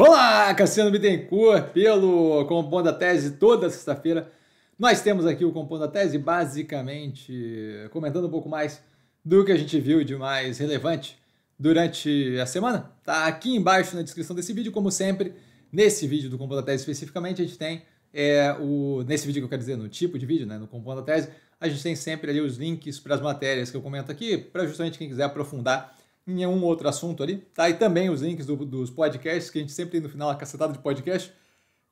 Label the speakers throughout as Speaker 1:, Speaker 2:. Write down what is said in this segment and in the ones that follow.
Speaker 1: Olá, Cassiano Bittencourt, pelo Compondo a Tese toda sexta-feira. Nós temos aqui o Compondo a Tese, basicamente comentando um pouco mais do que a gente viu de mais relevante durante a semana. Tá aqui embaixo na descrição desse vídeo, como sempre. Nesse vídeo do Compondo a Tese especificamente, a gente tem é, o. Nesse vídeo que eu quero dizer, no tipo de vídeo, né? No Compondo a Tese, a gente tem sempre ali os links para as matérias que eu comento aqui, para justamente quem quiser aprofundar em um outro assunto ali. Tá? E também os links do, dos podcasts, que a gente sempre tem no final a cacetada de podcast.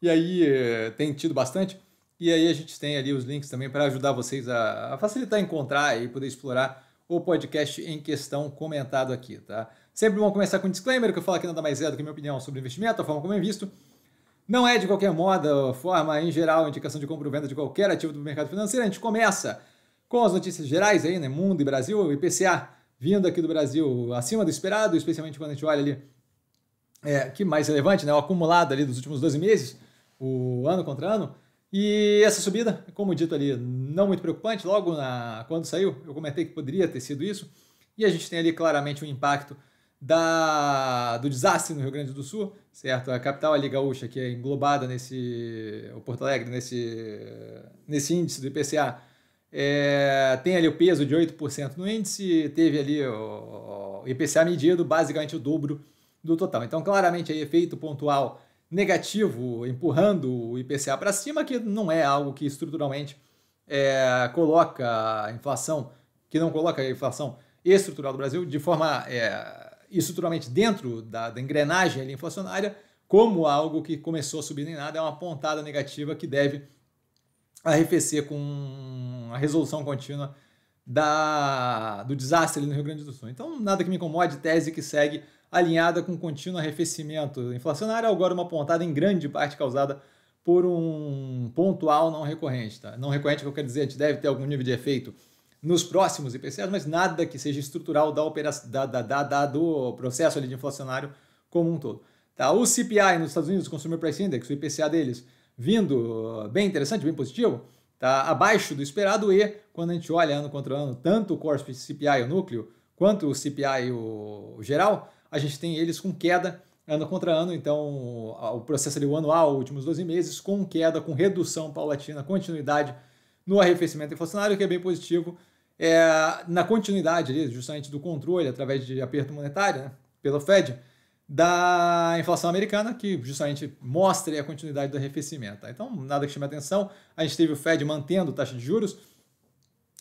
Speaker 1: E aí eh, tem tido bastante. E aí a gente tem ali os links também para ajudar vocês a, a facilitar encontrar e poder explorar o podcast em questão comentado aqui, tá? Sempre bom começar com um disclaimer, que eu falo que nada mais é do que minha opinião sobre investimento, a forma como eu visto Não é de qualquer moda, forma em geral, indicação de compra ou venda de qualquer ativo do mercado financeiro. A gente começa com as notícias gerais aí, né? Mundo e Brasil, IPCA vindo aqui do Brasil acima do esperado, especialmente quando a gente olha ali é, que mais relevante, né, o acumulado ali dos últimos 12 meses, o ano contra ano. E essa subida, como dito ali, não muito preocupante, logo na, quando saiu, eu comentei que poderia ter sido isso. E a gente tem ali claramente o um impacto da, do desastre no Rio Grande do Sul, certo? A capital ali gaúcha, que é englobada nesse. o Porto Alegre, nesse, nesse índice do IPCA é, tem ali o peso de 8% no índice, teve ali o, o IPCA medido basicamente o dobro do total. Então, claramente, aí, efeito pontual negativo, empurrando o IPCA para cima, que não é algo que estruturalmente é, coloca a inflação, que não coloca a inflação estrutural do Brasil de forma é, estruturalmente dentro da, da engrenagem inflacionária, como algo que começou a subir nem nada, é uma pontada negativa que deve arrefecer com a resolução contínua da, do desastre no Rio Grande do Sul. Então, nada que me incomode, tese que segue alinhada com contínuo arrefecimento inflacionário, agora uma pontada em grande parte causada por um pontual não recorrente. Tá? Não recorrente, é que eu quero dizer, a gente deve ter algum nível de efeito nos próximos IPCAs, mas nada que seja estrutural da operação, da, da, da, da, do processo ali de inflacionário como um todo. Tá? O CPI nos Estados Unidos, o Consumer Price Index, o IPCA deles, vindo bem interessante, bem positivo, tá abaixo do esperado e quando a gente olha ano contra ano, tanto o core CPI o núcleo, quanto o CPI o geral, a gente tem eles com queda ano contra ano, então o processo ali o anual, últimos 12 meses, com queda, com redução paulatina, continuidade no arrefecimento inflacionário, que é bem positivo, é, na continuidade ali, justamente do controle através de aperto monetário né, pelo Fed, da inflação americana, que justamente mostra a continuidade do arrefecimento. Tá? Então, nada que chame a atenção. A gente teve o Fed mantendo taxa de juros,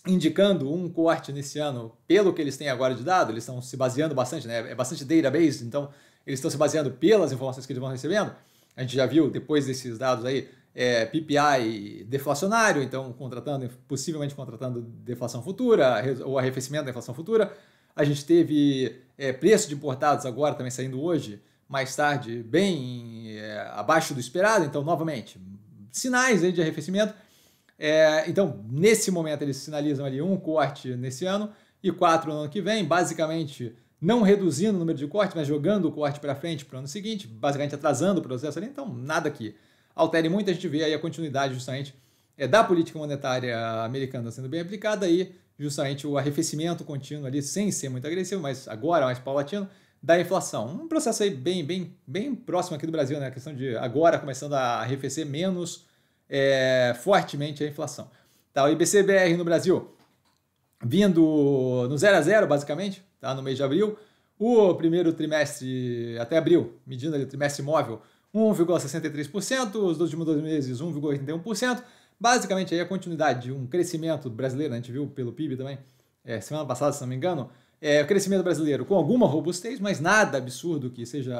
Speaker 1: indicando um corte nesse ano, pelo que eles têm agora de dado, eles estão se baseando bastante, né? é bastante database, então eles estão se baseando pelas informações que eles vão recebendo. A gente já viu, depois desses dados aí, é, PPI deflacionário, então contratando, possivelmente contratando deflação futura, ou arrefecimento da inflação futura. A gente teve é, preço de importados agora também saindo hoje, mais tarde, bem é, abaixo do esperado. Então, novamente, sinais aí de arrefecimento. É, então, nesse momento, eles sinalizam ali um corte nesse ano e quatro no ano que vem, basicamente não reduzindo o número de cortes, mas jogando o corte para frente para o ano seguinte, basicamente atrasando o processo ali. Então, nada que altere muito, a gente vê aí a continuidade justamente é, da política monetária americana sendo bem aplicada e justamente o arrefecimento contínuo ali, sem ser muito agressivo, mas agora mais paulatino, da inflação. Um processo aí bem, bem, bem próximo aqui do Brasil, né? A questão de agora começando a arrefecer menos é, fortemente a inflação. Tá, o IBCBR no Brasil vindo no 0 a 0 basicamente, tá? no mês de abril. O primeiro trimestre até abril, medindo ali o trimestre móvel, 1,63%, os últimos dois meses 1,81%. Basicamente, aí a continuidade de um crescimento brasileiro, né, a gente viu pelo PIB também, é, semana passada, se não me engano, é, crescimento brasileiro com alguma robustez, mas nada absurdo que seja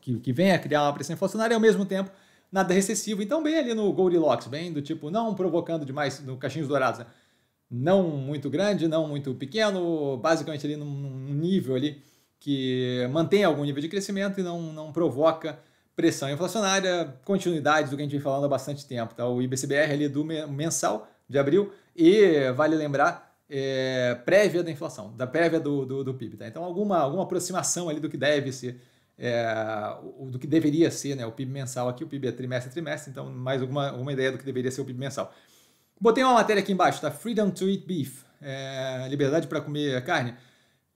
Speaker 1: que, que venha a criar uma pressão inflacionária e ao mesmo tempo nada recessivo. Então, bem ali no Goldilocks, bem do tipo, não provocando demais no Caixinhos Dourados, né? não muito grande, não muito pequeno, basicamente ali num, num nível ali que mantém algum nível de crescimento e não, não provoca pressão inflacionária, continuidade do que a gente vem falando há bastante tempo. Tá? O IBCBR ali do mensal de abril e, vale lembrar, é, prévia da inflação, da prévia do, do, do PIB. Tá? Então, alguma, alguma aproximação ali do que deve ser, é, do que deveria ser né? o PIB mensal aqui, o PIB é trimestre a trimestre, então mais alguma, alguma ideia do que deveria ser o PIB mensal. Botei uma matéria aqui embaixo, tá? Freedom to eat beef, é, liberdade para comer carne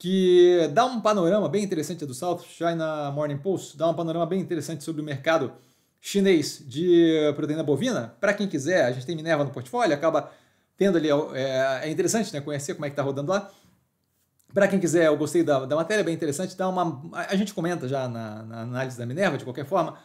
Speaker 1: que dá um panorama bem interessante é do South China Morning Post, dá um panorama bem interessante sobre o mercado chinês de proteína bovina. Para quem quiser, a gente tem Minerva no portfólio, acaba tendo ali, é, é interessante né, conhecer como é que está rodando lá. Para quem quiser, eu gostei da, da matéria, bem interessante, dá uma, a gente comenta já na, na análise da Minerva, de qualquer forma,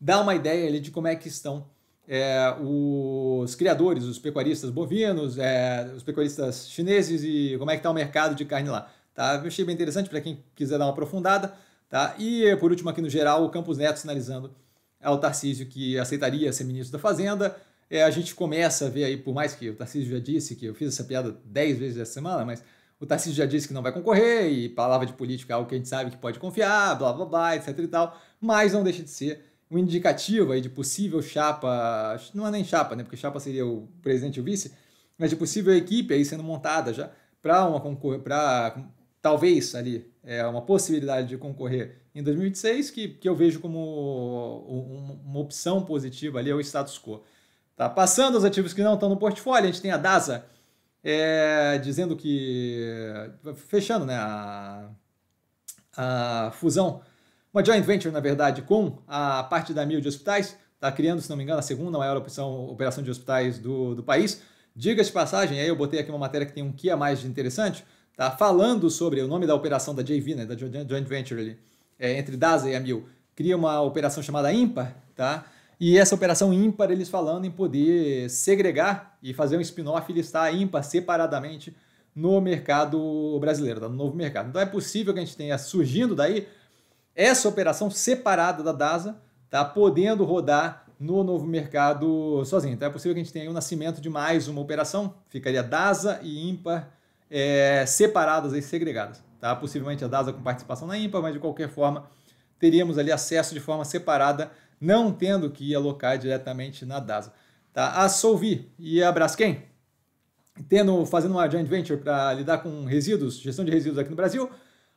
Speaker 1: dá uma ideia ali de como é que estão é, os criadores, os pecuaristas bovinos, é, os pecuaristas chineses e como é que está o mercado de carne lá. Tá? Eu achei bem interessante para quem quiser dar uma aprofundada. Tá? E, por último, aqui no geral, o Campos Neto sinalizando ao Tarcísio que aceitaria ser ministro da Fazenda. É, a gente começa a ver aí, por mais que o Tarcísio já disse, que eu fiz essa piada 10 vezes essa semana, mas o Tarcísio já disse que não vai concorrer e palavra de política é algo que a gente sabe que pode confiar, blá blá blá, etc e tal, mas não deixa de ser um indicativo aí de possível chapa, não é nem chapa, né, porque chapa seria o presidente e o vice, mas de possível equipe aí sendo montada já para uma para talvez ali é uma possibilidade de concorrer em 2026, que, que eu vejo como uma, uma opção positiva ali, é o status quo. Tá passando os ativos que não estão no portfólio, a gente tem a DASA é, dizendo que. fechando né, a, a fusão, uma joint venture, na verdade, com a parte da Mil de Hospitais, está criando, se não me engano, a segunda maior opção, operação de hospitais do, do país. Diga de passagem, aí eu botei aqui uma matéria que tem um que a mais de interessante tá? falando sobre o nome da operação da JV, né, da Joint Venture ali, é, entre DASA e AMIL, cria uma operação chamada ímpar, tá? E essa operação ímpar, eles falando em poder segregar e fazer um spin-off e listar a ímpar separadamente no mercado brasileiro, tá? no novo mercado. Então é possível que a gente tenha surgindo daí essa operação separada da DASA, tá? podendo rodar no novo mercado sozinho. Então é possível que a gente tenha o um nascimento de mais uma operação, ficaria DASA e ímpar é, separadas e segregadas. Tá? Possivelmente a DASA com participação na IMPA, mas de qualquer forma teríamos ali acesso de forma separada, não tendo que alocar diretamente na DASA. Tá? A Solvi e a Braskem, tendo, fazendo uma joint venture para lidar com resíduos, gestão de resíduos aqui no Brasil,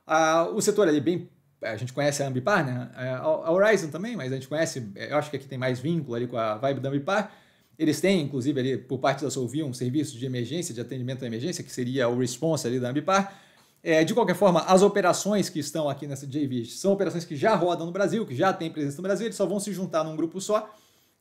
Speaker 1: a, o setor ali bem a gente conhece a Ambipar, né? É, a Horizon também, mas a gente conhece, eu acho que aqui é tem mais vínculo ali com a vibe da Ambipar. Eles têm, inclusive, ali, por parte da Solvi um serviço de emergência, de atendimento à emergência, que seria o response ali da Ambipar. É, de qualquer forma, as operações que estão aqui nessa JV são operações que já rodam no Brasil, que já têm presença no Brasil, eles só vão se juntar num grupo só,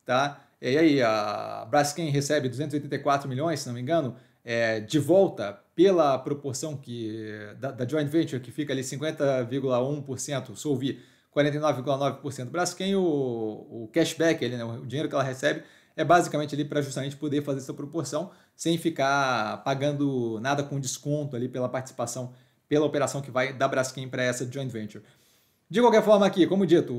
Speaker 1: tá? E aí, a Braskem recebe 284 milhões, se não me engano, é, de volta pela proporção que da, da joint venture, que fica ali 50,1% Solvi, 49,9% Braskem, o, o cashback, ali, né, o dinheiro que ela recebe, é basicamente ali para justamente poder fazer essa proporção sem ficar pagando nada com desconto ali pela participação, pela operação que vai da Braskem para essa joint venture. De qualquer forma, aqui, como dito,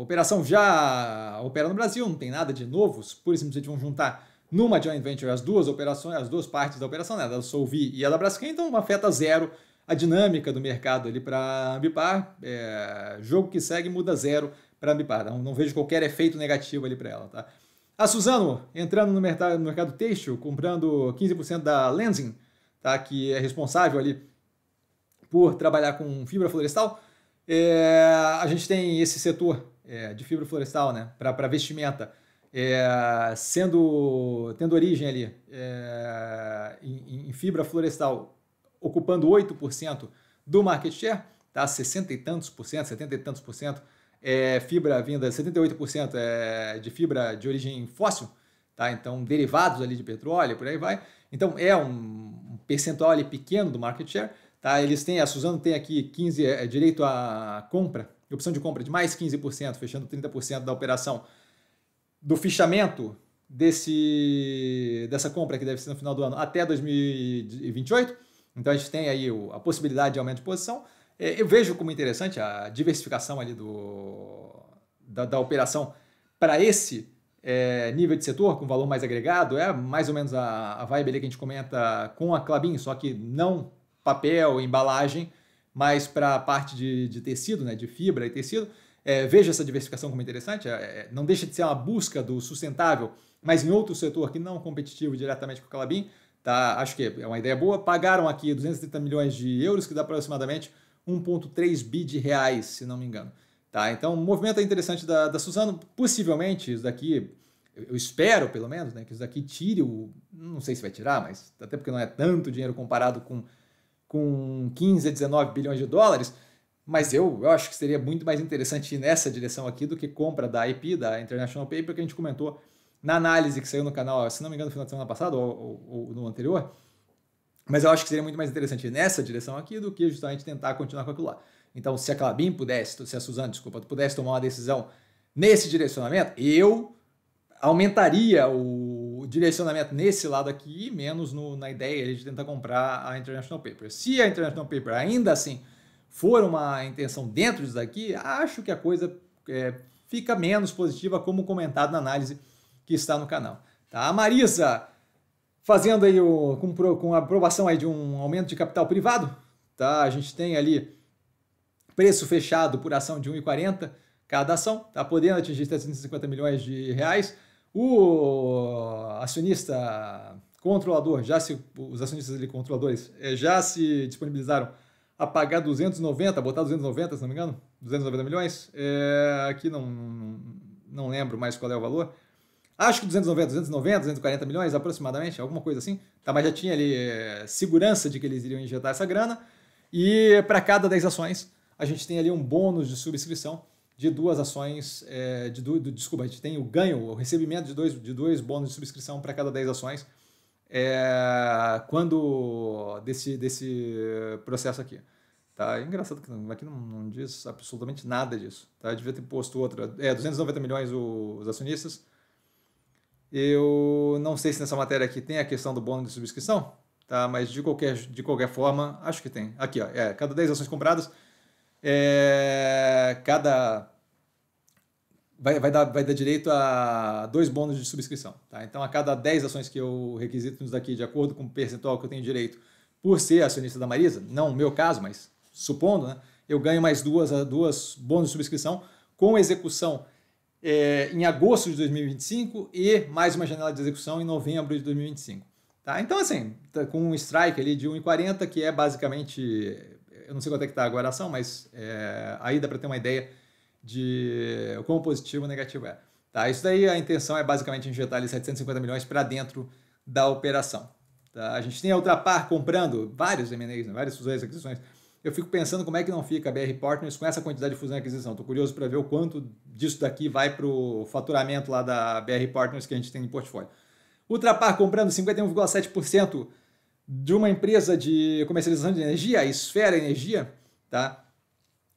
Speaker 1: operação já opera no Brasil, não tem nada de novos, por isso simplesmente vão juntar numa joint venture as duas operações, as duas partes da operação, né, da Solvi e a da Braskem, então afeta zero a dinâmica do mercado ali para Ambipar. É, jogo que segue muda zero para Ambipar, não, não vejo qualquer efeito negativo ali para ela, tá? A ah, Suzano, entrando no mercado, no mercado têxtil, comprando 15% da Lensing, tá? que é responsável ali por trabalhar com fibra florestal. É, a gente tem esse setor é, de fibra florestal né? para vestimenta, é, sendo tendo origem ali é, em, em fibra florestal, ocupando 8% do market share, tá? 60 e tantos por cento, 70 e tantos por cento é, fibra vinda, 78% é de fibra de origem fóssil, tá? então derivados ali de petróleo, por aí vai. Então é um percentual ali pequeno do market share. Tá? Eles têm, a Suzano tem aqui 15 é, direito à compra, opção de compra de mais 15%, fechando 30% da operação do fichamento desse, dessa compra que deve ser no final do ano até 2028. Então a gente tem aí a possibilidade de aumento de posição. É, eu vejo como interessante a diversificação ali do, da, da operação para esse é, nível de setor, com valor mais agregado, é mais ou menos a, a vibe ali que a gente comenta com a Clabin, só que não papel, embalagem, mas para a parte de, de, tecido, né, de fibra e tecido. É, vejo essa diversificação como interessante, é, é, não deixa de ser uma busca do sustentável, mas em outro setor que não competitivo diretamente com a Clabin, tá? acho que é uma ideia boa. Pagaram aqui 230 milhões de euros, que dá aproximadamente 1,3 bi de reais, se não me engano. Tá? Então, um movimento é interessante da, da Suzano. Possivelmente, isso daqui, eu espero pelo menos, né, que isso daqui tire o. Não sei se vai tirar, mas até porque não é tanto dinheiro comparado com, com 15, 19 bilhões de dólares. Mas eu, eu acho que seria muito mais interessante ir nessa direção aqui do que compra da IP, da International Paper, que a gente comentou na análise que saiu no canal, se não me engano, no final de semana passado ou, ou, ou no anterior mas eu acho que seria muito mais interessante nessa direção aqui do que justamente tentar continuar com aquilo lá. Então, se a Clabin pudesse, se a Suzana, desculpa, pudesse tomar uma decisão nesse direcionamento, eu aumentaria o direcionamento nesse lado aqui, menos no, na ideia de tentar comprar a International Paper. Se a International Paper ainda assim for uma intenção dentro disso daqui, acho que a coisa é, fica menos positiva, como comentado na análise que está no canal. Tá? A Marisa fazendo aí o, com, com a aprovação aí de um aumento de capital privado, tá? A gente tem ali preço fechado por ação de 1,40 cada ação, tá podendo atingir 750 milhões de reais. O acionista controlador, já se os acionistas ali controladores eh, já se disponibilizaram a pagar 290, botar 290, se não me engano, 290 milhões. É, aqui não, não lembro mais qual é o valor. Acho que 290, 290, 240 milhões aproximadamente, alguma coisa assim. Tá, mas já tinha ali eh, segurança de que eles iriam injetar essa grana. E para cada 10 ações, a gente tem ali um bônus de subscrição de duas ações, é, de do, desculpa, a gente tem o ganho, o recebimento de dois, de dois bônus de subscrição para cada 10 ações é, quando desse, desse processo aqui. Tá? É engraçado que aqui não, não, diz absolutamente nada disso. Tá? Devia ter posto outra. É, 290 milhões os acionistas, eu não sei se nessa matéria aqui tem a questão do bônus de subscrição, tá? mas de qualquer, de qualquer forma, acho que tem. Aqui, ó, é, cada 10 ações compradas, é, cada. Vai, vai, dar, vai dar direito a dois bônus de subscrição. Tá? Então, a cada 10 ações que eu requisito nos daqui, de acordo com o percentual que eu tenho direito, por ser acionista da Marisa, não o meu caso, mas supondo, né, eu ganho mais duas, duas bônus de subscrição com execução é, em agosto de 2025 e mais uma janela de execução em novembro de 2025. Tá? Então, assim, tá com um strike ali de 1,40, que é basicamente. Eu não sei quanto é que está agora a ação, mas é, aí dá para ter uma ideia de como positivo ou negativo é. Tá? Isso daí, a intenção é basicamente injetar ali 750 milhões para dentro da operação. Tá? A gente tem a Ultrapar comprando vários M&As, né? várias fusões e aquisições eu fico pensando como é que não fica a BR Partners com essa quantidade de fusão e aquisição. Estou curioso para ver o quanto disso daqui vai para o faturamento lá da BR Partners que a gente tem em portfólio. Ultrapar comprando 51,7% de uma empresa de comercialização de energia, a Esfera Energia, tá?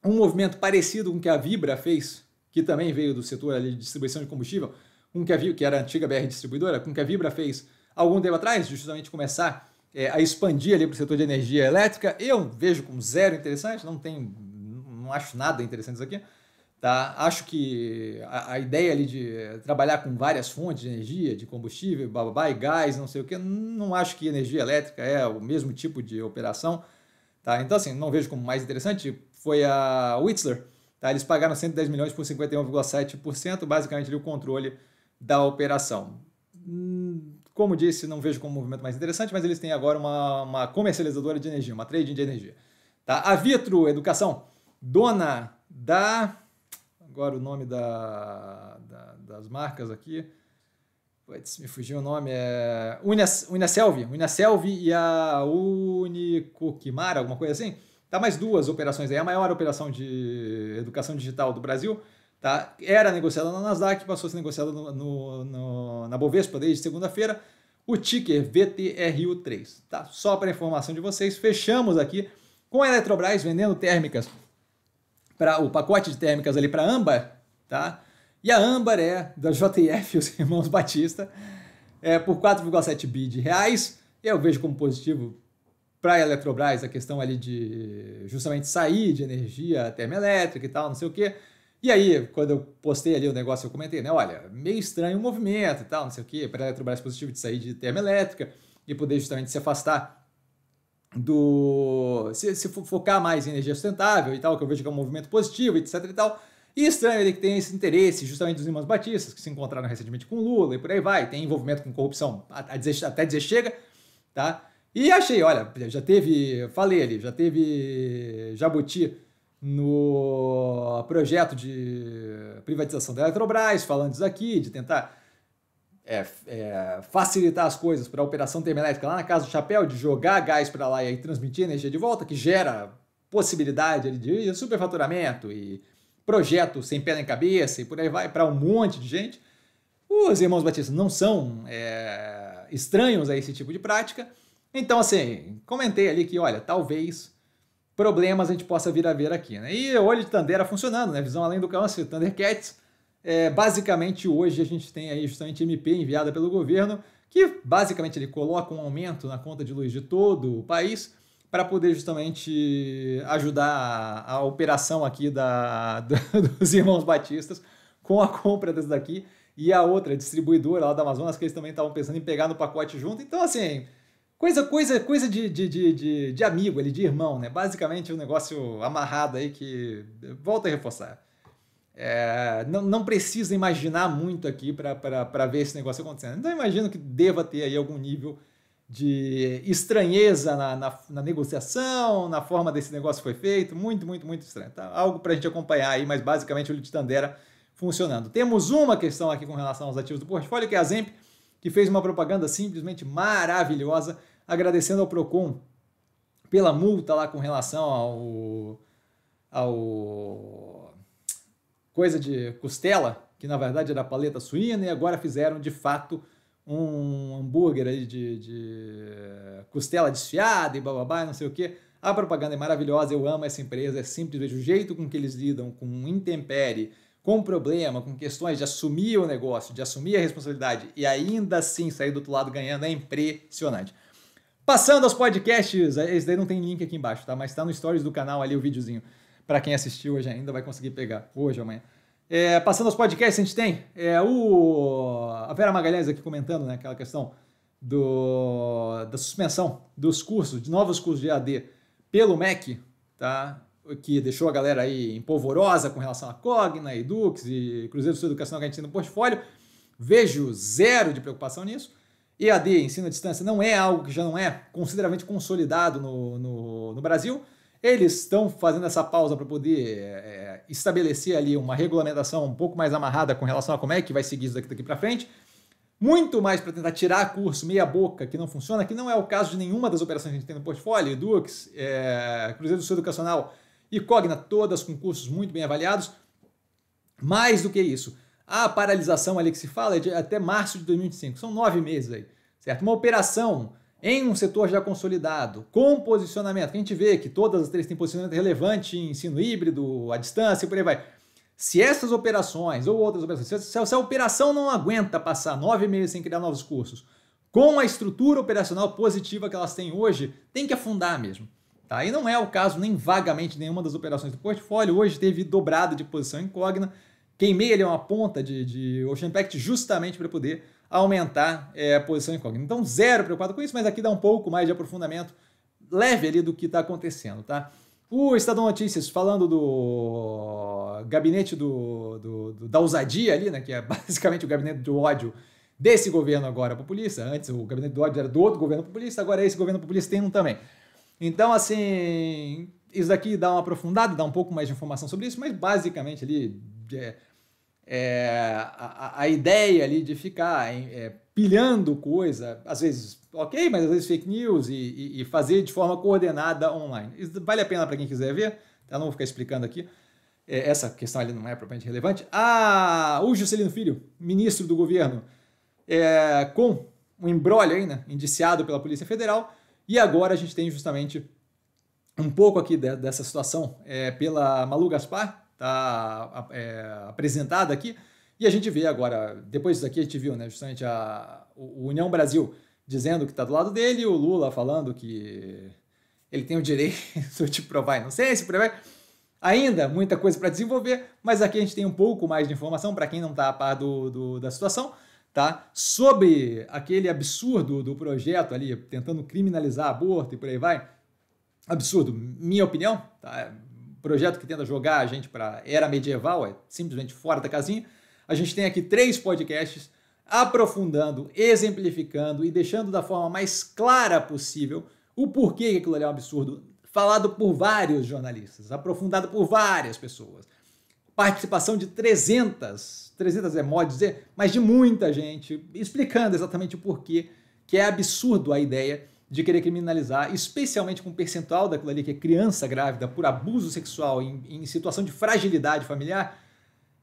Speaker 1: um movimento parecido com o que a Vibra fez, que também veio do setor de distribuição de combustível, com que, a Vibra, que era a antiga BR Distribuidora, com o que a Vibra fez algum tempo atrás, justamente começar é, a expandir ali para o setor de energia elétrica. Eu vejo como zero interessante, não tem, não acho nada interessante isso aqui. Tá? Acho que a, a, ideia ali de é, trabalhar com várias fontes de energia, de combustível, bababá, e gás, não sei o que, não acho que energia elétrica é o mesmo tipo de operação. Tá? Então, assim, não vejo como mais interessante. Foi a Whistler. Tá? Eles pagaram 110 milhões por 51,7%, basicamente ali, o controle da operação. Hum como disse, não vejo como um movimento mais interessante, mas eles têm agora uma, uma comercializadora de energia, uma trading de energia. Tá? A Vitro Educação, dona da. Agora o nome da, da das marcas aqui. Puts, me fugiu o nome. É. Unicelv. Unicelv e a Unicoquimara, alguma coisa assim. Tá mais duas operações aí. A maior operação de educação digital do Brasil Tá? Era negociada na Nasdaq, passou a ser negociada no, no, no, na Bovespa desde segunda-feira. O ticker VTRU3. Tá? Só para informação de vocês, fechamos aqui com a Eletrobras vendendo térmicas para o pacote de térmicas ali para Âmbar, tá? E a Âmbar é da JF, os irmãos Batista, é, por 4,7 bi de reais. Eu vejo como positivo para a Eletrobras a questão ali de justamente sair de energia termoelétrica e tal, não sei o quê. E aí, quando eu postei ali o negócio, eu comentei, né? Olha, meio estranho o movimento e tal, não sei o quê, para a Eletrobras positivo de sair de termoelétrica e poder justamente se afastar do. Se, se focar mais em energia sustentável e tal, que eu vejo que é um movimento positivo, etc e tal. E é estranho ele que tem esse interesse justamente dos irmãos Batistas, que se encontraram recentemente com Lula e por aí vai, tem envolvimento com corrupção a, dizer, até dizer chega, tá? E achei, olha, já teve, falei ali, já teve Jabuti no projeto de privatização da Eletrobras, falando disso aqui, de tentar é, é, facilitar as coisas para a operação termelétrica lá na Casa do Chapéu, de jogar gás para lá e aí transmitir energia de volta, que gera possibilidade de superfaturamento e projeto sem pé nem cabeça e por aí vai para um monte de gente. Os irmãos Batista não são é, estranhos a esse tipo de prática. Então, assim, comentei ali que, olha, talvez problemas a gente possa vir a ver aqui. Né? E olho de Tandera tá funcionando, né? Visão além do câncer, Thundercats. É, basicamente, hoje a gente tem aí justamente MP enviada pelo governo, que basicamente ele coloca um aumento na conta de luz de todo o país para poder justamente ajudar a, a operação aqui da, dos irmãos Batistas com a compra dessa daqui e a outra a distribuidora lá da Amazonas, que eles também estavam pensando em pegar no pacote junto. Então, assim, Coisa, coisa, coisa de, de, de, de, amigo ali, de irmão, né? Basicamente um negócio amarrado aí que. volto a reforçar. É, não, não precisa imaginar muito aqui para ver esse negócio acontecendo. Então, imagino que deva ter aí algum nível de estranheza na, na, na, negociação, na forma desse negócio foi feito. Muito, muito, muito estranho. Tá? Algo para a gente acompanhar aí, mas basicamente o Litandera funcionando. Temos uma questão aqui com relação aos ativos do portfólio, que é a Zemp, que fez uma propaganda simplesmente maravilhosa agradecendo ao Procon pela multa lá com relação ao, ao coisa de costela, que na verdade era paleta suína, e agora fizeram de fato um hambúrguer aí de, de costela desfiada e bababá, não sei o que. A propaganda é maravilhosa, eu amo essa empresa, é vejo o jeito com que eles lidam com intempere com problema, com questões de assumir o negócio, de assumir a responsabilidade e ainda assim sair do outro lado ganhando é impressionante. Passando aos podcasts, é, esse daí não tem link aqui embaixo, tá? Mas tá no stories do canal ali o videozinho. Para quem assistiu hoje ainda vai conseguir pegar, hoje ou amanhã. É, passando aos podcasts, a gente tem é, o... a Vera Magalhães aqui comentando né, aquela questão do... da suspensão dos cursos, de novos cursos de AD pelo MEC, tá? que deixou a galera aí empolvorosa com relação a Cogna, Edux e Cruzeiro do Sul Educacional que a gente tem no portfólio. Vejo zero de preocupação nisso. EAD, ensino à distância, não é algo que já não é consideravelmente consolidado no, no, no Brasil, eles estão fazendo essa pausa para poder é, é estabelecer ali uma regulamentação um pouco mais amarrada com relação a como é que vai seguir isso daqui, daqui para frente. Muito mais para tentar tirar curso meia-boca que não funciona, que não é o caso de nenhuma das operações que a gente tem no portfólio, Edux, é, Cruzeiro do Sul Educacional e Cogna, todas com cursos muito bem avaliados. Mais do que isso, a paralisação ali que se fala é de até março de 2025, são nove meses aí, certo? Uma operação em um setor já consolidado, com posicionamento, que a gente vê que todas as três têm posicionamento relevante em ensino híbrido, à distância e por aí vai. Se essas operações ou outras operações, se essa operação não aguenta passar nove meses sem criar novos cursos, com a estrutura operacional positiva que elas têm hoje, tem que afundar mesmo. Tá? E não é o caso nem vagamente nenhuma das operações do portfólio. Hoje teve dobrado de posição incógnita, Queimei ali uma ponta de, de Ocean Impact justamente para poder aumentar é, a posição incógnita. Então, zero preocupado com isso, mas aqui dá um pouco mais de aprofundamento leve ali do que está acontecendo, tá? O Estado Notícias falando do gabinete do, do, do, da ousadia ali, né? Que é basicamente o gabinete do ódio desse governo agora populista. Antes o gabinete do ódio era do outro governo populista, agora esse governo populista tem um também. Então, assim, isso daqui dá uma aprofundada, dá um pouco mais de informação sobre isso, mas basicamente ali é, a, a, ideia ali de ficar é, pilhando coisa, às vezes ok, mas às vezes fake news e, e, e fazer de forma coordenada online. Isso vale a pena para quem quiser ver, eu tá? não vou ficar explicando aqui. É, essa questão ali não é propriamente relevante. Ah, o Juscelino Filho, ministro do governo, é, com um embrólio aí, né, indiciado pela Polícia Federal, e agora a gente tem justamente um pouco aqui de, dessa situação é, pela Malu Gaspar, está é, apresentada aqui. E a gente vê agora, depois disso aqui, a gente viu né, justamente a, o União Brasil dizendo que está do lado dele, o Lula falando que ele tem o direito de provar inocência, por aí vai. Ainda muita coisa para desenvolver, mas aqui a gente tem um pouco mais de informação para quem não está a par do, do, da situação, tá? Sobre aquele absurdo do projeto ali, tentando criminalizar aborto e por aí vai. Absurdo, minha opinião, tá? projeto que tenta jogar a gente para era medieval, é simplesmente fora da casinha. A gente tem aqui três podcasts aprofundando, exemplificando e deixando da forma mais clara possível o porquê que aquilo ali é um absurdo, falado por vários jornalistas, aprofundado por várias pessoas. Participação de 300, 300 é modo dizer, mas de muita gente, explicando exatamente o porquê que é absurdo a ideia de querer criminalizar, especialmente com o percentual daquilo ali que é criança grávida por abuso sexual em, em situação de fragilidade familiar,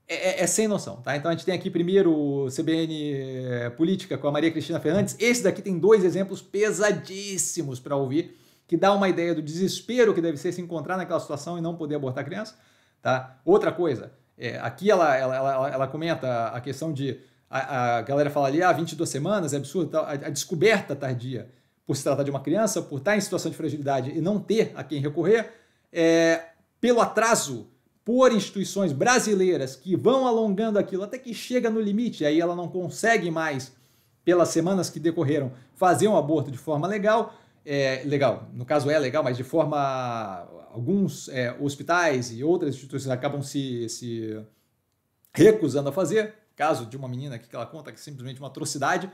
Speaker 1: é, é, é sem noção, tá? Então a gente tem aqui primeiro o CBN eh, Política com a Maria Cristina Fernandes. Esse daqui tem dois exemplos pesadíssimos para ouvir, que dá uma ideia do desespero que deve ser se encontrar naquela situação e não poder abortar a criança, tá? Outra coisa, é, aqui ela, ela, ela, ela, comenta a questão de. A, a galera fala ali, ah, 22 semanas, é absurdo, a, a descoberta tardia por se tratar de uma criança, por estar em situação de fragilidade e não ter a quem recorrer, é, pelo atraso por instituições brasileiras que vão alongando aquilo até que chega no limite, aí ela não consegue mais, pelas semanas que decorreram, fazer um aborto de forma legal. É, legal, no caso é legal, mas de forma. Alguns é, hospitais e outras instituições acabam se, se recusando a fazer. Caso de uma menina que ela conta que é simplesmente uma atrocidade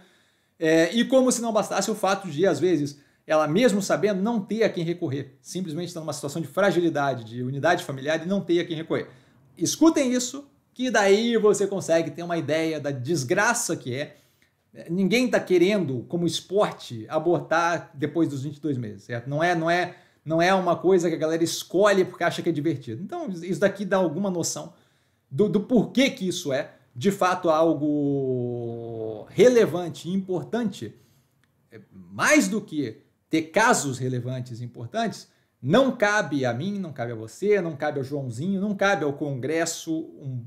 Speaker 1: é, e como se não bastasse o fato de, às vezes, ela mesmo sabendo não ter a quem recorrer, simplesmente está numa situação de fragilidade, de unidade familiar e não ter a quem recorrer. Escutem isso, que daí você consegue ter uma ideia da desgraça que é. Ninguém está querendo, como esporte, abortar depois dos 22 meses, certo? Não é, não é, não é uma coisa que a galera escolhe porque acha que é divertido. Então, isso daqui dá alguma noção do, do porquê que isso é, de fato, algo relevante e importante, é, mais do que ter casos relevantes e importantes, não cabe a mim, não cabe a você, não cabe ao Joãozinho, não cabe ao Congresso, um,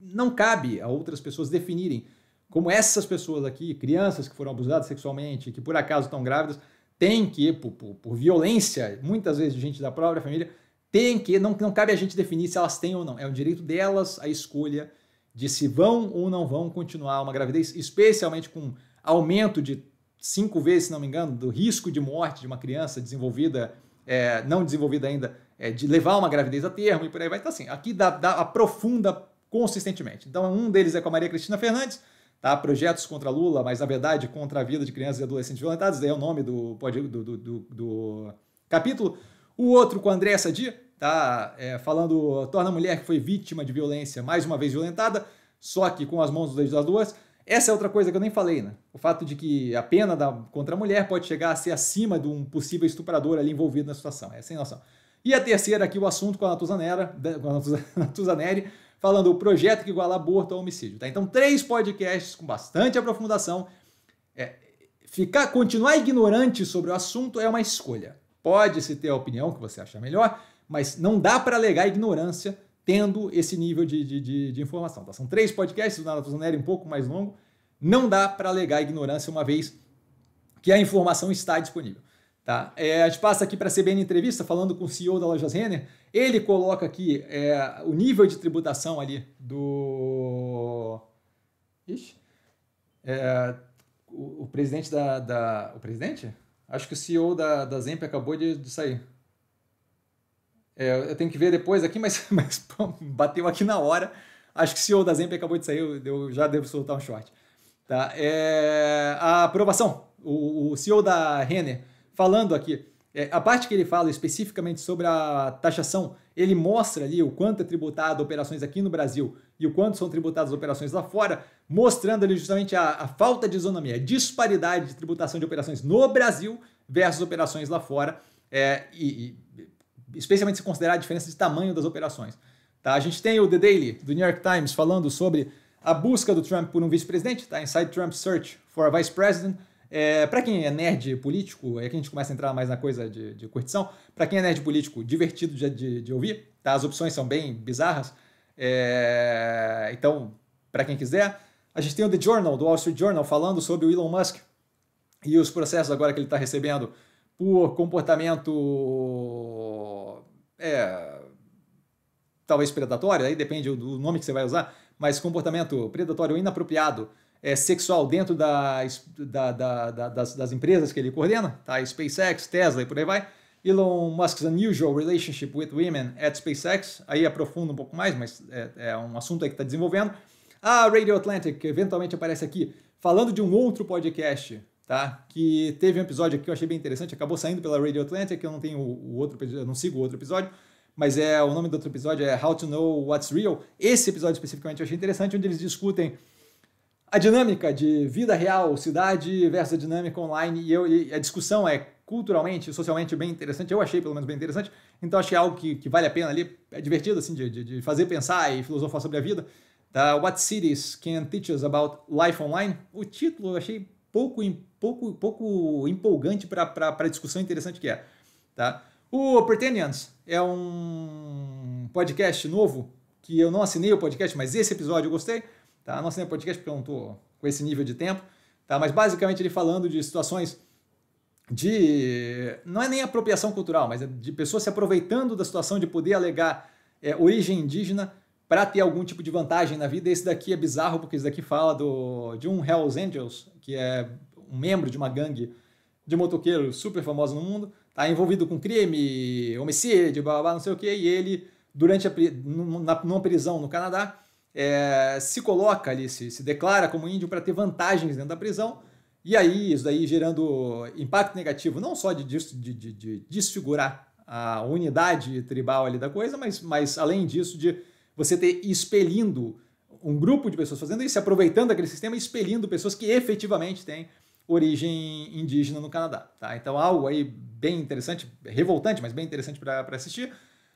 Speaker 1: não cabe a outras pessoas definirem como essas pessoas aqui, crianças que foram abusadas sexualmente, que por acaso estão grávidas, têm que, por, por, por violência, muitas vezes de gente da própria família, têm que, não, não cabe a gente definir se elas têm ou não. É um direito delas a escolha de se vão ou não vão continuar uma gravidez, especialmente com aumento de cinco vezes, se não me engano, do risco de morte de uma criança desenvolvida, é, não desenvolvida ainda, é, de levar uma gravidez a termo e por aí vai. Então, assim, aqui dá, dá, aprofunda consistentemente. Então, um deles é com a Maria Cristina Fernandes, tá? Projetos contra Lula, mas na verdade contra a vida de crianças e adolescentes violentadas, é o nome do, do, do, do capítulo. O outro com a Andréa Dia, tá é, falando, torna a mulher que foi vítima de violência mais uma vez violentada, só que com as mãos das duas. Essa é outra coisa que eu nem falei, né? O fato de que a pena da, contra a mulher pode chegar a ser acima de um possível estuprador ali envolvido na situação. É sem noção. E a terceira aqui, o assunto com a Natuzanera, com a Natuzaneri, falando o projeto que iguala aborto ao homicídio. Tá? Então, três podcasts com bastante aprofundação. É, ficar, continuar ignorante sobre o assunto é uma escolha. Pode se ter a opinião que você achar melhor, mas não dá para alegar ignorância tendo esse nível de, de, de, de informação. Tá? São três podcasts, o Nada Fusanelli é um pouco mais longo. Não dá para alegar ignorância uma vez que a informação está disponível. Tá? É, a gente passa aqui para a CBN Entrevista, falando com o CEO da Lojas Renner. Ele coloca aqui é, o nível de tributação ali do. Ixi. É, o, o, presidente da, da, O presidente? Acho que o CEO da, da Zemp acabou de, de sair. É, eu tenho que ver depois aqui, mas, mas pô, bateu aqui na hora. Acho que o CEO da Zemp acabou de sair, eu já devo soltar um short. Tá? É, a aprovação. O, o CEO da Renner falando aqui. É, a parte que ele fala especificamente sobre a taxação, ele mostra ali o quanto é tributado operações aqui no Brasil e o quanto são tributadas operações lá fora, mostrando ali justamente a, a falta de isonomia, a disparidade de tributação de operações no Brasil versus operações lá fora. É, e, e especialmente se considerar a diferença de tamanho das operações. Tá? A gente tem o The Daily, do New York Times, falando sobre a busca do Trump por um vice-presidente, tá? Inside Trump's Search for a Vice President. É, para quem é nerd político, é que a gente começa a entrar mais na coisa de, de curtição. Para quem é nerd político, divertido de, de, de, ouvir, tá? As opções são bem bizarras. É, então, para quem quiser, a gente tem o The Journal, do Wall Street Journal, falando sobre o Elon Musk e os processos agora que ele está recebendo por comportamento é, talvez predatório, aí depende do nome que você vai usar, mas comportamento predatório inapropriado é, sexual dentro da, da, da, das, das, empresas que ele coordena, tá? SpaceX, Tesla e por aí vai. Elon Musk's Unusual Relationship with Women at SpaceX, aí aprofunda um pouco mais, mas é, é um assunto aí que está desenvolvendo. A Radio Atlantic, que eventualmente aparece aqui, falando de um outro podcast tá? Que teve um episódio aqui que eu achei bem interessante, acabou saindo pela Radio Atlantic, que eu não tenho o outro, não sigo o outro episódio, mas é o nome do outro episódio é How to Know What's Real. Esse episódio especificamente eu achei interessante, onde eles discutem a dinâmica de vida real, cidade versus a dinâmica online, e, eu, e a discussão é culturalmente socialmente bem interessante, eu achei pelo menos bem interessante, então achei algo que, que vale a pena ali, é divertido assim, de, de, de fazer pensar e filosofar sobre a vida. Da tá? What Cities Can Teach Us About Life Online, o título eu achei pouco, pouco, pouco empolgante para a discussão interessante que é. Tá? O Pertenians é um podcast novo que eu não assinei o podcast, mas esse episódio eu gostei. Tá? Não assinei o podcast porque eu não estou com esse nível de tempo. Tá? Mas basicamente ele falando de situações de. não é nem apropriação cultural, mas é de pessoas se aproveitando da situação de poder alegar é, origem indígena para ter algum tipo de vantagem na vida. Esse daqui é bizarro porque esse daqui fala do, de um Hells Angels, que é um membro de uma gangue de motoqueiro super famosa no mundo, tá envolvido com crime, homicídio, blá, blá, blá não sei o que, e ele, durante a, na, numa prisão no Canadá, é, se coloca ali, se, se declara como índio para ter vantagens dentro da prisão, e aí isso daí gerando impacto negativo, não só de, de, de, de desfigurar a unidade tribal ali da coisa, mas, mas além disso de você ter expelindo um grupo de pessoas fazendo isso, aproveitando aquele sistema, expelindo pessoas que efetivamente têm origem indígena no Canadá. Tá? Então, algo aí bem interessante, revoltante, mas bem interessante para assistir.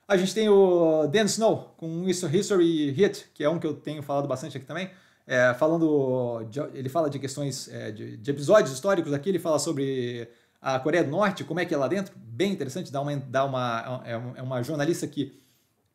Speaker 1: A gente tem o Dan Snow com History Hit, que é um que eu tenho falado bastante aqui também. É, falando, de, ele fala de questões, é, de, de, episódios históricos aqui, ele fala sobre a Coreia do Norte, como é que é lá dentro, bem interessante, dá uma, dá uma, é, é uma jornalista que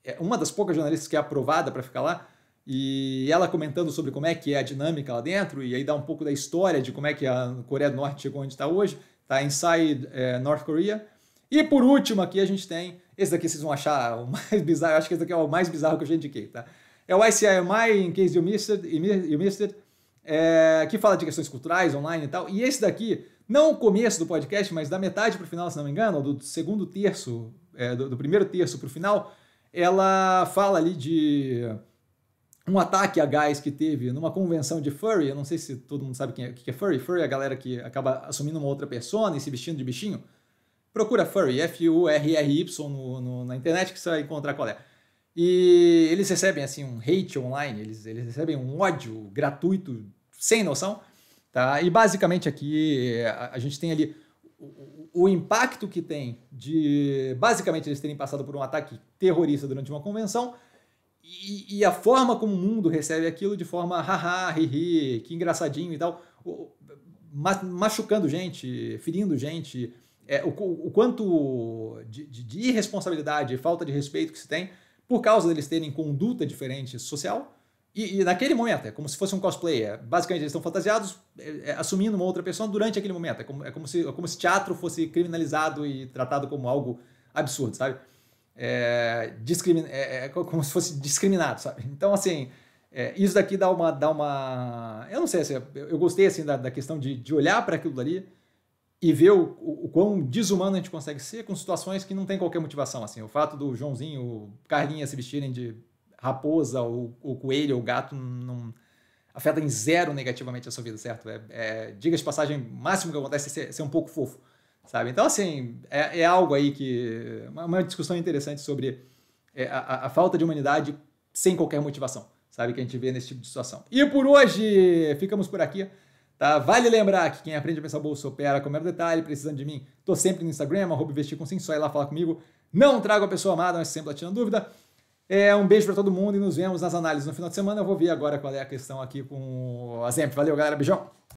Speaker 1: é uma das poucas jornalistas que é aprovada para ficar lá, e ela comentando sobre como é que é a dinâmica lá dentro, e aí dá um pouco da história de como é que a Coreia do Norte chegou onde está hoje, tá? Inside é, North Korea. E por último aqui a gente tem, esse daqui vocês vão achar o mais bizarro, eu acho que esse daqui é o mais bizarro que eu já indiquei, tá? É o ICIMI, In Case You Missed, you missed é, que fala de questões culturais, online e tal. E esse daqui, não o começo do podcast, mas da metade para o final, se não me engano, ou do segundo terço, é, do, do primeiro terço para o final, ela fala ali de um ataque a gás que teve numa convenção de furry, eu não sei se todo mundo sabe quem é, o que é furry, furry é a galera que acaba assumindo uma outra persona e se vestindo de bichinho, procura furry, F-U-R-R-Y no, no, na internet que você vai encontrar qual é. E eles recebem assim um hate online, eles, eles recebem um ódio gratuito, sem noção, tá? E basicamente aqui a, a gente tem ali o, o impacto que tem de basicamente eles terem passado por um ataque terrorista durante uma convenção e, e a forma como o mundo recebe aquilo de forma haha, hihi, que engraçadinho e tal, machucando gente, ferindo gente, é, o, o, quanto de, de, de irresponsabilidade e falta de respeito que se tem por causa deles terem conduta diferente social e, e, naquele momento, é como se fosse um cosplay. É, basicamente, eles estão fantasiados, é, é, assumindo uma outra pessoa durante aquele momento. É como, é como se é como se teatro fosse criminalizado e tratado como algo absurdo, sabe? É, discrimin é, é como se fosse discriminado, sabe? Então, assim, é, isso daqui dá uma, dá uma. Eu não sei, assim, eu gostei assim, da, da questão de, de olhar para aquilo dali e ver o, o, o, quão desumano a gente consegue ser com situações que não tem qualquer motivação. assim O fato do Joãozinho, Carlinha se vestirem de raposa ou, coelho ou gato não afeta em zero negativamente a sua vida, certo? É, é, diga de passagem, o máximo que acontece é ser, ser um pouco fofo, sabe? Então, assim, é, é algo aí que... Uma, uma discussão interessante sobre é, a, a, falta de humanidade sem qualquer motivação, sabe? Que a gente vê nesse tipo de situação. E por hoje, ficamos por aqui. Tá? Vale lembrar que quem aprende a pensar bolsa opera com o mero detalhe, precisando de mim, tô sempre no Instagram, arroba investir com sim, só ir lá falar comigo. Não trago a pessoa amada, mas sempre lá tirando dúvida. É, um beijo para todo mundo e nos vemos nas análises no final de semana. Eu vou ver agora qual é a questão aqui com o Azemp. Valeu, galera. Beijão.